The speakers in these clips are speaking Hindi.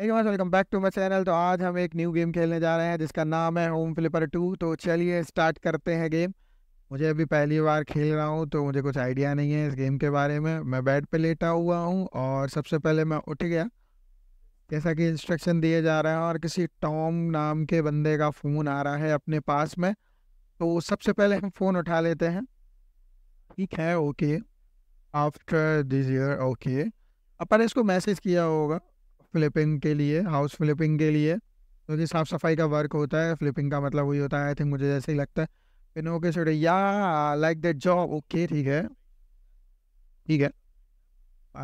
Welcome back to my channel तो आज हम एक न्यू गेम खेलने जा रहे हैं जिसका नाम है होम फ्लिपर टू तो चलिए स्टार्ट करते हैं गेम मुझे अभी पहली बार खेल रहा हूँ तो मुझे कुछ आइडिया नहीं है इस गेम के बारे में मैं बेड पे लेटा हुआ हूँ और सबसे पहले मैं उठ गया जैसा कि इंस्ट्रक्शन दिए जा रहे हैं और किसी टॉम नाम के बंदे का फ़ोन आ रहा है अपने पास में तो सबसे पहले हम फ़ोन उठा लेते हैं ठीक है okay after this year okay अपन इसको मैसेज किया होगा फ्लिपिंग के लिए हाउस फ्लिपिंग के लिए क्योंकि तो साफ़ सफाई का वर्क होता है फ्लिपिंग का मतलब वही होता है आई थिंक मुझे जैसे ही लगता है फिर ओके छोटे या लाइक दैट जॉब ओके ठीक है ठीक है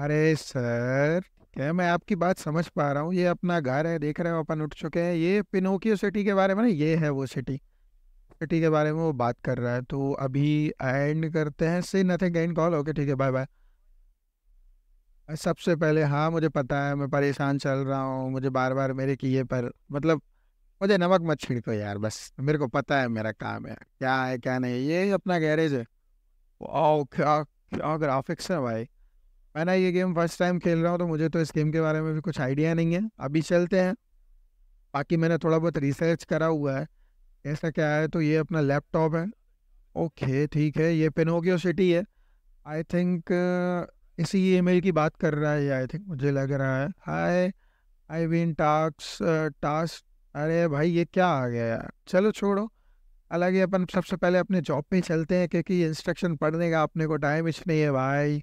अरे सर क्या है मैं आपकी बात समझ पा रहा हूँ ये अपना घर है देख रहे हो अपन उठ चुके हैं ये पिनोकियो सिटी के बारे में ना ये है वो सिटी सिटी के बारे में वो बात कर रहा है तो अभी एंड करते हैं से नथिंग एंड कॉल ओके ठीक है बाय बाय सबसे पहले हाँ मुझे पता है मैं परेशान चल रहा हूँ मुझे बार बार मेरे किए पर मतलब मुझे नमक मत छिड़को यार बस मेरे को पता है मेरा काम है क्या है क्या नहीं ये अपना गैरेज है वाओ क्या क्या ग्राफिक्स है भाई मैं ना ये गेम फर्स्ट टाइम खेल रहा हूँ तो मुझे तो इस गेम के बारे में भी कुछ आइडिया नहीं है अभी चलते हैं बाकी मैंने थोड़ा बहुत रिसर्च करा हुआ है ऐसा क्या है तो ये अपना लैपटॉप है ओके ठीक है ये पेनोकियो सिटी है आई थिंक इसी ईमेल की बात कर रहा है आई थिंक मुझे लग रहा है hi I been task task अरे भाई ये क्या आ गया यार चलो छोड़ो हालांकि अपन सबसे पहले अपने जॉब पे ही चलते हैं क्योंकि इंस्ट्रक्शन पढ़ने का अपने को टाइम इच नहीं है भाई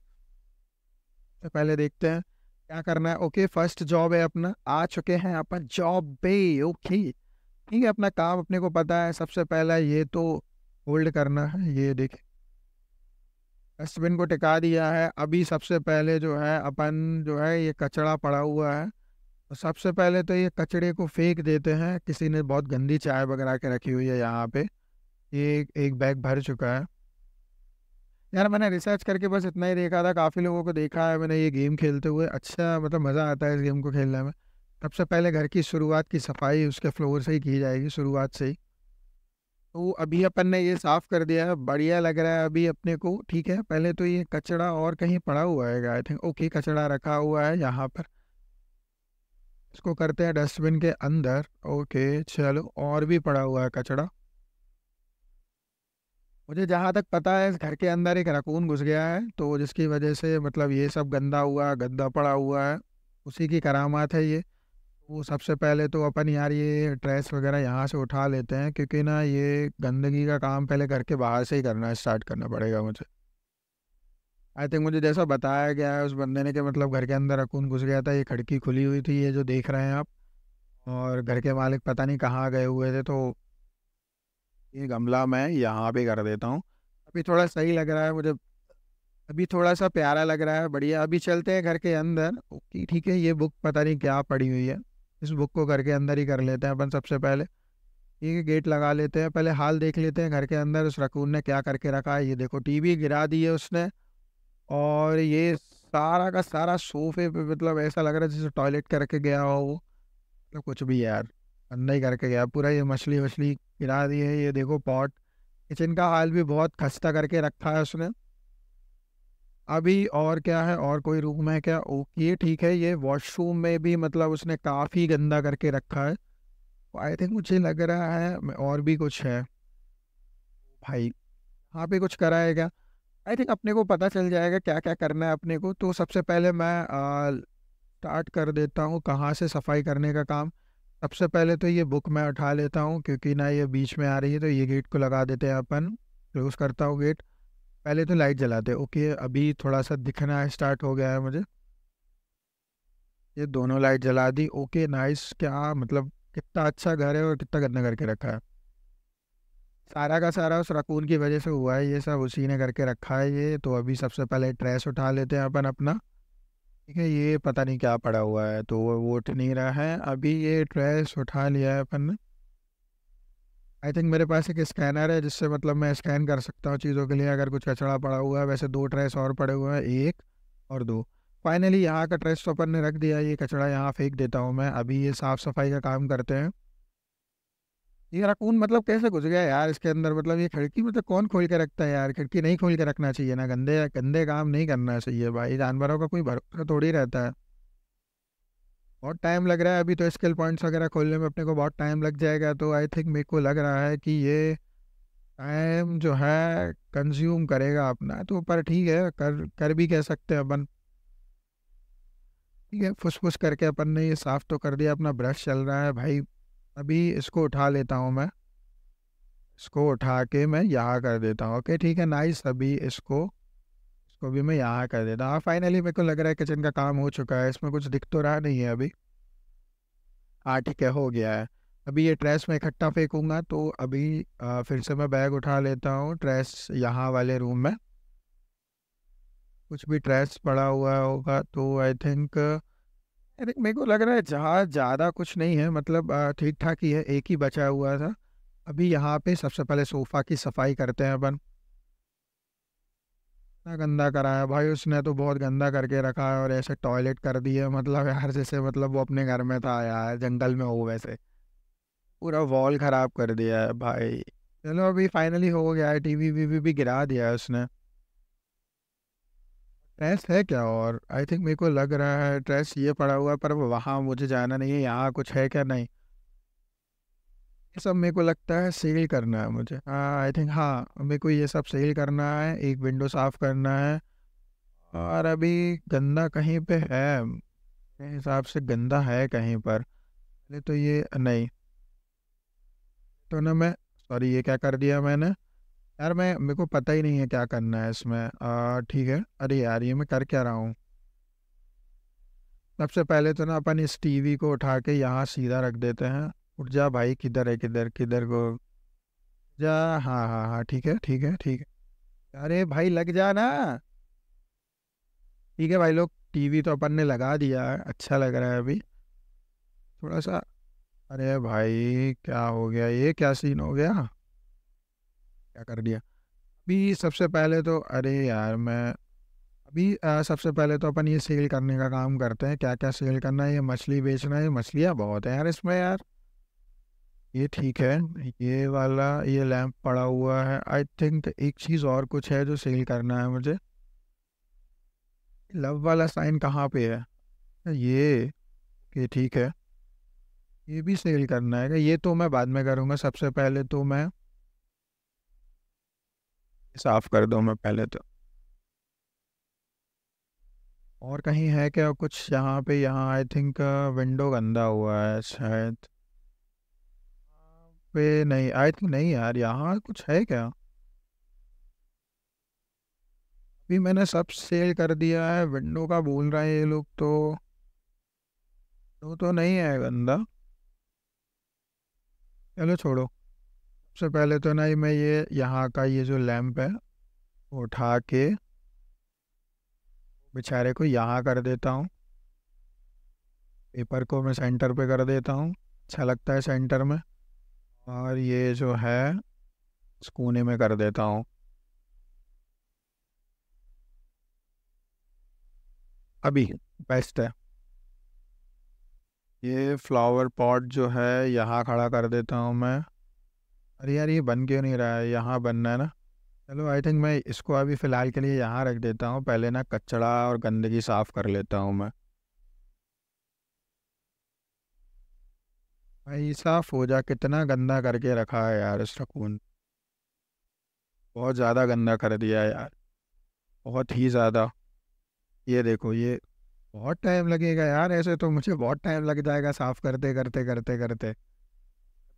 तो पहले देखते हैं क्या करना है ओके फर्स्ट जॉब है अपना आ चुके हैं अपन जॉब पे ओके ठीक है अपना काम अपने को पता है सबसे पहला ये तो होल्ड करना है ये देखें डस्टबिन को टिका दिया है अभी सबसे पहले जो है अपन जो है ये कचड़ा पड़ा हुआ है तो सबसे पहले तो ये कचड़े को फेंक देते हैं किसी ने बहुत गंदी चाय वगैरह के रखी हुई है यहाँ पे ये एक बैग भर चुका है यार मैंने रिसर्च करके बस इतना ही देखा था काफ़ी लोगों को देखा है मैंने ये गेम खेलते हुए अच्छा मतलब मज़ा आता है इस गेम को खेलने में सबसे पहले घर की शुरुआत की सफाई उसके फ्लोर से ही की जाएगी शुरुआत से ही तो अभी अपन ने ये साफ़ कर दिया है बढ़िया लग रहा है अभी अपने को ठीक है पहले तो ये कचड़ा और कहीं पड़ा हुआ है आई थिंक ओके कचड़ा रखा हुआ है यहाँ पर इसको करते हैं डस्टबिन के अंदर ओके चलो और भी पड़ा हुआ है कचड़ा मुझे जहाँ तक पता है घर के अंदर एक रकून घुस गया है तो जिसकी वजह से मतलब ये सब गंदा हुआ गंदा पड़ा हुआ है उसी की करामात है ये वो सबसे पहले तो अपन यार ये ट्रेस वगैरह यहाँ से उठा लेते हैं क्योंकि ना ये गंदगी का काम पहले करके बाहर से ही करना स्टार्ट करना पड़ेगा मुझे आई थिंक मुझे जैसा बताया गया है उस बंदे ने कि मतलब घर के अंदर अकून घुस गया था ये खिड़की खुली हुई थी ये जो देख रहे हैं आप और घर के मालिक पता नहीं कहाँ गए हुए थे तो ये गमला मैं यहाँ पे कर देता हूँ अभी थोड़ा सही लग रहा है मुझे अभी थोड़ा सा प्यारा लग रहा है बढ़िया अभी चलते हैं घर के अंदर ओके ठीक है ये बुक पता नहीं क्या पड़ी हुई है इस बुक को घर के अंदर ही कर लेते हैं अपन सबसे पहले ठीक है गेट लगा लेते हैं पहले हाल देख लेते हैं घर के अंदर उस रकून ने क्या करके रखा है ये देखो टीवी गिरा दी है उसने और ये सारा का सारा सोफे पे मतलब ऐसा लग रहा है जैसे टॉयलेट करके गया हो वो मतलब कुछ भी यार अंदर ही करके गया पूरा ये मछली वछली गिरा दी है ये देखो पॉट किचन का हाल भी बहुत खस्ता करके रखा है उसने अभी और क्या है और कोई रूम है क्या ओके ठीक है ये वॉशरूम में भी मतलब उसने काफ़ी गंदा करके रखा है आई थिंक मुझे लग रहा है और भी कुछ है भाई यहाँ पे कुछ कराएगा आई थिंक अपने को पता चल जाएगा क्या क्या करना है अपने को तो सबसे पहले मैं स्टार्ट कर देता हूँ कहाँ से सफाई करने का काम सबसे पहले तो ये बुक मैं उठा लेता हूँ क्योंकि ना ये बीच में आ रही है तो ये गेट को लगा देते हैं अपन क्लोज करता हूँ गेट पहले तो लाइट जलाते ओके अभी थोड़ा सा दिखना स्टार्ट हो गया है मुझे ये दोनों लाइट जला दी ओके नाइस क्या मतलब कितना अच्छा घर है और कितना गंदा करके रखा है सारा का सारा उस रकून की वजह से हुआ है ये सब उसी ने करके रखा है ये तो अभी सबसे पहले ट्रेस उठा लेते हैं अपन अपना ठीक है ये पता नहीं क्या पड़ा हुआ है तो वो उठ नहीं रहा है अभी ये ट्रेस उठा लिया है अपन ने आई थिंक मेरे पास एक स्कैनर है जिससे मतलब मैं स्कैन कर सकता हूँ चीज़ों के लिए अगर कुछ कचड़ा पड़ा हुआ है वैसे दो ट्रेस और पड़े हुए हैं एक और दो फाइनली यहाँ का ट्रेस तो अपन ने रख दिया ये कचड़ा यहाँ फेंक देता हूँ मैं अभी ये साफ़ सफाई का काम करते हैं ये रकून मतलब कैसे घुस गया यार इसके अंदर मतलब ये खिड़की मतलब कौन खोल के रखता है यार खिड़की नहीं खोल के रखना चाहिए ना गंदे गंदे काम नहीं करना चाहिए भाई जानवरों का कोई भरोसा थोड़ी रहता है बहुत टाइम लग रहा है अभी तो स्किल पॉइंट्स वगैरह खोलने में अपने को बहुत टाइम लग जाएगा तो आई थिंक मेरे को लग रहा है कि ये टाइम जो है कंज्यूम करेगा अपना तो पर ठीक है कर कर भी कह सकते हैं अपन ठीक है फुसफुस करके अपन ने ये साफ़ तो कर दिया अपना ब्रश चल रहा है भाई अभी इसको उठा लेता हूँ मैं इसको उठा के मैं यहाँ कर देता हूँ ओके ठीक है नाइस अभी इसको इसको भी मैं यहाँ कर देता हूँ फाइनली हाँ, मेरे को लग रहा है किचन का काम हो चुका है इसमें कुछ दिख तो रहा नहीं है अभी हाँ ठीक है हो गया है अभी ये ट्रेस में इकट्ठा फेंकूंगा तो अभी आ, फिर से मैं बैग उठा लेता हूँ ट्रेस यहाँ वाले रूम में कुछ भी ट्रेस पड़ा हुआ होगा तो आई थिंक आई थिंक मेरे को लग रहा है जहाँ ज़्यादा कुछ नहीं है मतलब ठीक ठाक ही है एक ही बचा हुआ था अभी यहाँ पे सबसे पहले सोफ़ा की सफाई करते हैं अपन इतना गंदा कराया भाई उसने तो बहुत गंदा करके रखा है और ऐसे टॉयलेट कर दिए मतलब यार जैसे मतलब वो अपने घर में था यार जंगल में हो वैसे पूरा वॉल ख़राब कर दिया है भाई चलो अभी फाइनली हो गया है टी वी भी, भी गिरा दिया है उसने ट्रेस है क्या और आई थिंक मेरे को लग रहा है ट्रेस ये पड़ा हुआ है पर वहाँ मुझे जाना नहीं है यहाँ कुछ है क्या नहीं सब मेरे को लगता है सेल करना है मुझे आई हाँ, थिंक हाँ मेरे को ये सब सेल करना है एक विंडो साफ करना है हाँ। और अभी गंदा कहीं पे है मेरे हिसाब से गंदा है कहीं पर पहले तो ये नहीं तो ना मैं सॉरी ये क्या कर दिया मैंने यार मैं मेरे को पता ही नहीं है क्या करना है इसमें ठीक है अरे यार ये मैं कर क्या रहा हूँ सबसे पहले तो ना अपन इस टीवी को उठा के यहाँ सीधा रख देते हैं उठ जा भाई किधर है किधर किधर को जा हाँ हाँ हाँ ठीक है ठीक है ठीक है अरे भाई लग जा ना ठीक है भाई लोग टीवी तो अपन ने लगा दिया अच्छा लग रहा है अभी थोड़ा सा अरे भाई क्या हो गया ये क्या सीन हो गया क्या कर दिया अभी सबसे पहले तो अरे यार मैं अभी आ, सबसे पहले तो अपन ये सेल करने का काम करते हैं क्या क्या सेल करना है ये मछली बेचना है मछलियाँ बहुत हैं यार इसमें यार ये ठीक है ये वाला ये लैंप पड़ा हुआ है आई थिंक तो एक चीज़ और कुछ है जो सेल करना है मुझे लव वाला साइन कहाँ पे है ये ये ठीक है ये भी सेल करना है ये तो मैं बाद में करूँगा सबसे पहले तो मैं साफ़ कर दूँ मैं पहले तो और कहीं है क्या कुछ यहाँ पे यहाँ आई थिंक विंडो गंदा हुआ है शायद पे नहीं आई थिंक नहीं यार यहाँ कुछ है क्या अभी मैंने सब सेल कर दिया है विंडो का बोल रहा है ये लोग तो वो तो नहीं है गंदा चलो छोड़ो सबसे पहले तो ना मैं ये यहाँ का ये जो लैम्प है वो उठा के बेचारे को यहाँ कर देता हूँ पेपर को मैं सेंटर पे कर देता हूँ अच्छा लगता है सेंटर में और ये जो है स्कूने में कर देता हूँ अभी बेस्ट है ये फ्लावर पॉट जो है यहाँ खड़ा कर देता हूँ मैं अरे यार ये बन क्यों नहीं रहा है यहाँ बनना है ना चलो आई थिंक मैं इसको अभी फ़िलहाल के लिए यहाँ रख देता हूँ पहले ना कचड़ा और गंदगी साफ़ कर लेता हूँ मैं भाई साहब फोजा कितना गंदा करके रखा है यार इस बहुत ज़्यादा गंदा कर दिया यार बहुत ही ज़्यादा ये देखो ये बहुत टाइम लगेगा यार ऐसे तो मुझे बहुत टाइम लग जाएगा साफ़ करते करते करते करते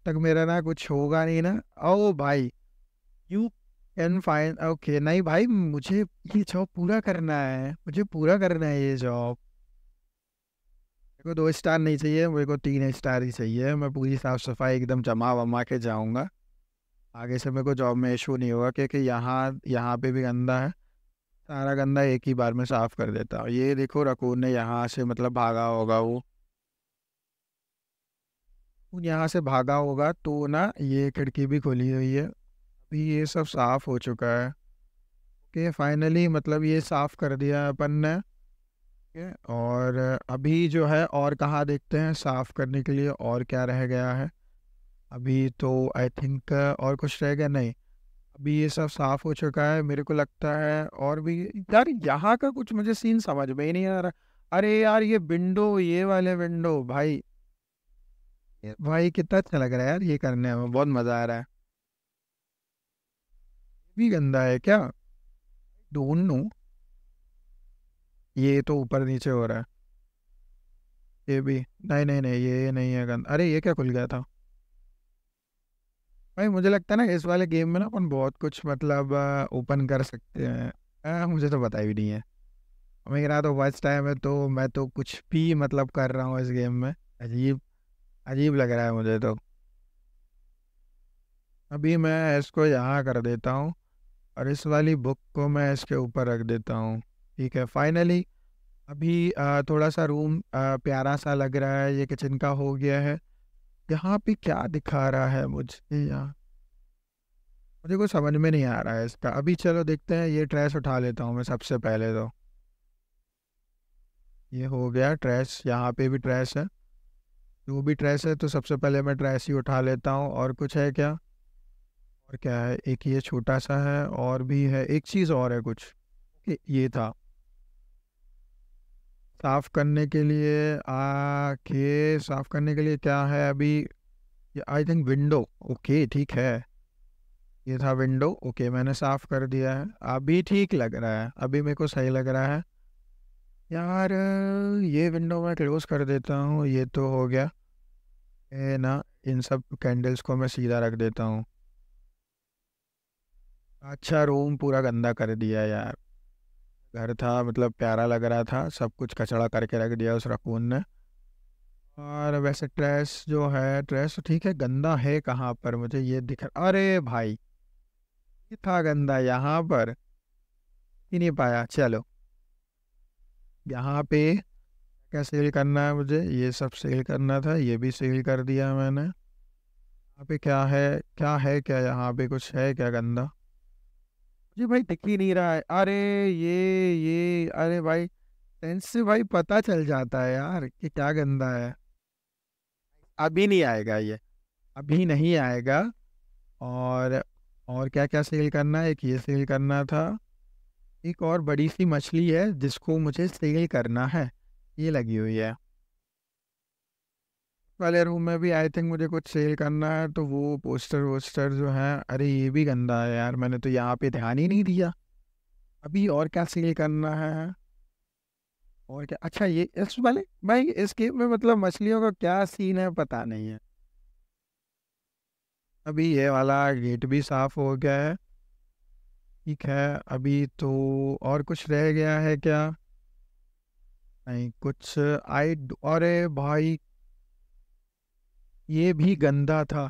तक मेरा ना कुछ होगा नहीं ना ओ भाई यू कैन फाइन ओके नहीं भाई मुझे ये जॉब पूरा करना है मुझे पूरा करना है ये जॉब को दो स्टार नहीं चाहिए मेरे को तीन स्टार ही चाहिए मैं पूरी साफ़ सफाई एकदम जमा वमा के जाऊँगा आगे से मेरे को जॉब में इशू नहीं होगा क्योंकि यहाँ यहाँ पे भी गंदा है सारा गंदा एक ही बार में साफ़ कर देता हूँ ये देखो रकून ने यहाँ से मतलब भागा होगा वो यहाँ से भागा होगा तो ना ये खिड़की भी खुली हुई है अभी ये सब साफ़ हो चुका है कि फाइनली मतलब ये साफ़ कर दिया अपन ने है और अभी जो है और कहाँ देखते हैं साफ़ करने के लिए और क्या रह गया है अभी तो आई थिंक और कुछ रह गया नहीं अभी ये सब साफ़ हो चुका है मेरे को लगता है और भी यार यहाँ का कुछ मुझे सीन समझ में ही नहीं आ रहा अरे यार ये विंडो ये वाले विंडो भाई भाई कितना अच्छा लग रहा है यार ये करने में बहुत मज़ा आ रहा है भी गंदा है क्या डोंट नो ये तो ऊपर नीचे हो रहा है ये भी नहीं नहीं नहीं ये नहीं है गंद अरे ये क्या खुल गया था भाई मुझे लगता है ना इस वाले गेम में ना अपन बहुत कुछ मतलब ओपन कर सकते हैं आ, मुझे तो पता ही नहीं है मेरा तो फर्स्ट टाइम है तो मैं तो कुछ भी मतलब कर रहा हूँ इस गेम में अजीब अजीब लग रहा है मुझे तो अभी मैं इसको यहाँ कर देता हूँ और इस वाली बुक को मैं इसके ऊपर रख देता हूँ ठीक है फाइनली अभी थोड़ा सा रूम प्यारा सा लग रहा है ये किचन का हो गया है यहाँ पे क्या दिखा रहा है मुझे यहाँ मुझे कुछ समझ में नहीं आ रहा है इसका अभी चलो देखते हैं ये ट्रेस उठा लेता हूँ मैं सबसे पहले तो ये हो गया ट्रेस यहाँ पे भी ट्रेस है जो भी ट्रेस है तो सबसे पहले मैं ट्रेस ही उठा लेता हूँ और कुछ है क्या और क्या है एक ये छोटा सा है और भी है एक चीज़ और है कुछ ये था साफ़ करने के लिए आके साफ़ करने के लिए क्या है अभी आई थिंक विंडो ओके ठीक है ये था विंडो ओके मैंने साफ़ कर दिया है अभी ठीक लग रहा है अभी मेरे को सही लग रहा है यार ये विंडो मैं क्लोज़ कर देता हूँ ये तो हो गया ए ना इन सब कैंडल्स को मैं सीधा रख देता हूँ अच्छा रूम पूरा गंदा कर दिया यार घर था मतलब प्यारा लग रहा था सब कुछ कचड़ा करके रख दिया उस रकून ने और वैसे ट्रेस जो है तो ठीक है गंदा है कहाँ पर मुझे ये दिख अरे भाई ये था गंदा यहाँ पर ही नहीं पाया चलो यहाँ पे क्या सेल करना है मुझे ये सब सेल करना था ये भी सेल कर दिया मैंने यहाँ पे क्या है क्या है क्या यहाँ पे कुछ है क्या गंदा जी भाई टिक ही नहीं रहा है अरे ये ये अरे भाई से भाई पता चल जाता है यार कि क्या गंदा है अभी नहीं आएगा ये अभी नहीं आएगा और और क्या क्या सेल करना है एक ये सेल करना था एक और बड़ी सी मछली है जिसको मुझे सेल करना है ये लगी हुई है वाले रूम में भी आई थिंक मुझे कुछ सेल करना है तो वो पोस्टर वोस्टर जो है अरे ये भी गंदा है यार मैंने तो यहाँ पे ध्यान ही नहीं दिया अभी और क्या सेल करना है और क्या अच्छा ये इस वाले भाई इस केप में मतलब मछलियों का क्या सीन है पता नहीं है अभी ये वाला गेट भी साफ हो गया है ठीक है अभी तो और कुछ रह गया है क्या नहीं कुछ आई और भाई ये भी गंदा था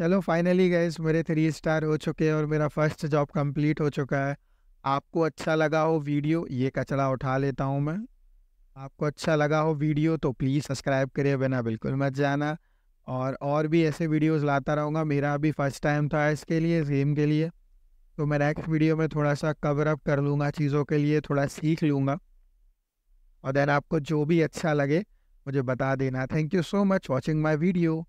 चलो फाइनली गैस मेरे थ्री स्टार हो चुके हैं और मेरा फर्स्ट जॉब कंप्लीट हो चुका है आपको अच्छा लगा हो वीडियो ये कचरा उठा लेता हूँ मैं आपको अच्छा लगा हो वीडियो तो प्लीज़ सब्सक्राइब करे बिना बिल्कुल मत जाना और और भी ऐसे वीडियोस लाता रहूँगा मेरा अभी फर्स्ट टाइम था इसके लिए गेम के लिए तो मैं नेक्स्ट वीडियो में थोड़ा सा कवर अप कर लूँगा चीज़ों के लिए थोड़ा सीख लूँगा और देन आपको जो भी अच्छा लगे मुझे बता देना thank you so much watching my video